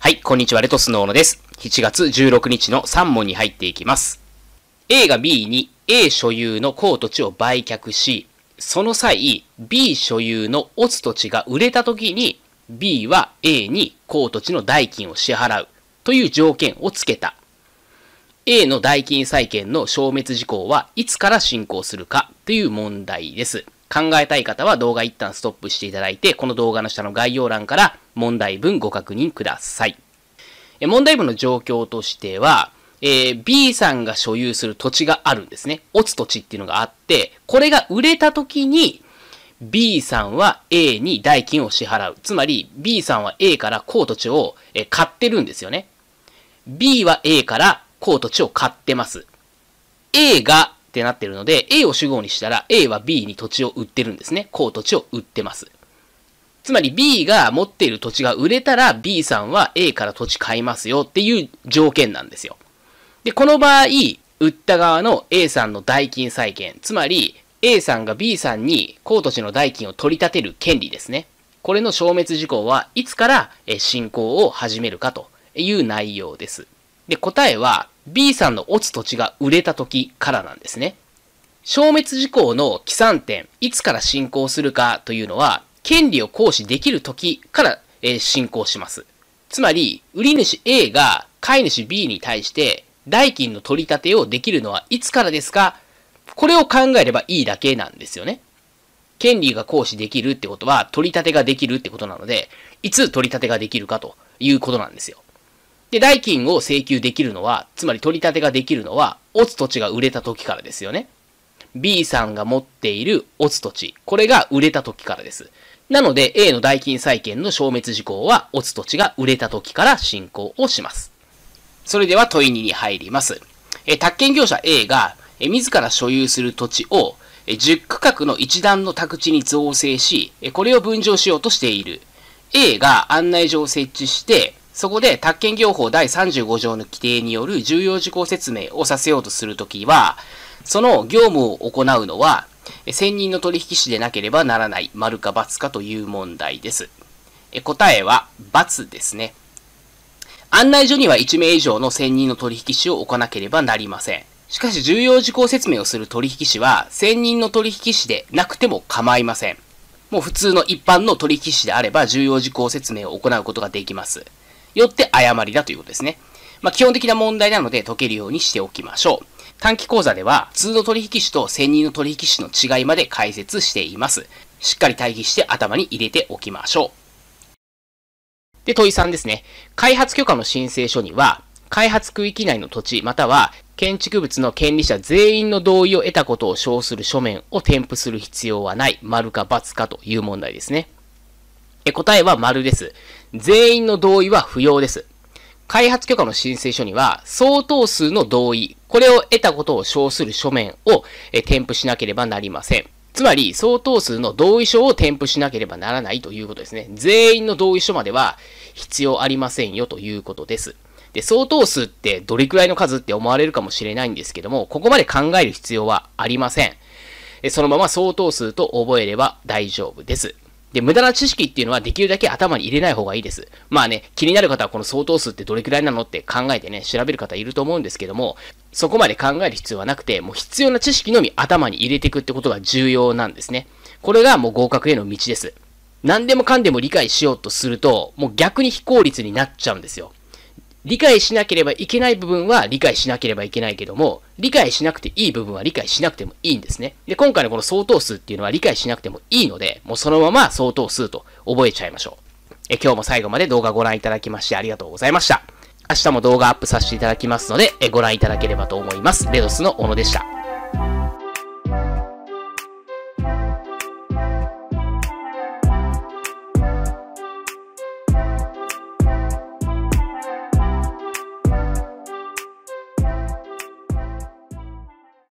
はい、こんにちは、レトスのーノです。7月16日の3問に入っていきます。A が B に A 所有の高土地を売却し、その際、B 所有のオツ土地が売れた時に、B は A に高土地の代金を支払うという条件を付けた。A の代金債権の消滅事項はいつから進行するかという問題です。考えたい方は動画一旦ストップしていただいて、この動画の下の概要欄から問題文ご確認ください。え問題文の状況としては、えー、B さんが所有する土地があるんですね。落つ土地っていうのがあって、これが売れた時に B さんは A に代金を支払う。つまり B さんは A から高土地を、え買ってるんですよね。B は A から高土地を買ってます。A がってなってるので、A を主語にしたら A は B に土地を売ってるんですね。こう土地を売ってます。つまり B が持っている土地が売れたら B さんは A から土地買いますよっていう条件なんですよ。で、この場合、売った側の A さんの代金債権、つまり A さんが B さんに高土地の代金を取り立てる権利ですね。これの消滅事項はいつから進行を始めるかという内容です。で、答えは B さんの落つ土地が売れた時からなんですね。消滅事項の起算点、いつから進行するかというのは、権利を行使できる時から、えー、進行します。つまり、売り主 A が買い主 B に対して代金の取り立てをできるのはいつからですかこれを考えればいいだけなんですよね。権利が行使できるってことは取り立てができるってことなので、いつ取り立てができるかということなんですよ。で、代金を請求できるのは、つまり取り立てができるのは、オツ土地が売れた時からですよね。B さんが持っているオツ土地、これが売れた時からです。なので、A の代金債権の消滅事項は、オツ土地が売れた時から進行をします。それでは問い2に入ります。え、宅建業者 A が、え、自ら所有する土地を、え、10区画の一段の宅地に造成し、え、これを分譲しようとしている。A が案内所を設置して、そこで、宅建業法第35条の規定による重要事項説明をさせようとするときは、その業務を行うのは、専任の取引士でなければならない、丸か×かという問題です。答えは、×ですね。案内所には1名以上の専任の取引士を置かなければなりません。しかし、重要事項説明をする取引士は、専任の取引士でなくても構いません。もう普通の一般の取引士であれば、重要事項説明を行うことができます。よって誤りだということですね。まあ、基本的な問題なので解けるようにしておきましょう。短期講座では、通の取引士と専任の取引士の違いまで解説しています。しっかり対比して頭に入れておきましょう。で、問い3ですね。開発許可の申請書には、開発区域内の土地または建築物の権利者全員の同意を得たことを称する書面を添付する必要はない、丸か×かという問題ですね。え答えは丸です。全員の同意は不要です。開発許可の申請書には、相当数の同意、これを得たことを称する書面を添付しなければなりません。つまり、相当数の同意書を添付しなければならないということですね。全員の同意書までは必要ありませんよということです。で、相当数ってどれくらいの数って思われるかもしれないんですけども、ここまで考える必要はありません。そのまま相当数と覚えれば大丈夫です。で、無駄な知識っていうのはできるだけ頭に入れない方がいいです。まあね、気になる方はこの相当数ってどれくらいなのって考えてね、調べる方いると思うんですけども、そこまで考える必要はなくて、もう必要な知識のみ頭に入れていくってことが重要なんですね。これがもう合格への道です。何でもかんでも理解しようとすると、もう逆に非効率になっちゃうんですよ。理解しなければいけない部分は理解しなければいけないけども、理解しなくていい部分は理解しなくてもいいんですね。で、今回のこの相当数っていうのは理解しなくてもいいので、もうそのまま相当数と覚えちゃいましょう。え、今日も最後まで動画ご覧いただきましてありがとうございました。明日も動画アップさせていただきますので、えご覧いただければと思います。レドスの小野でした。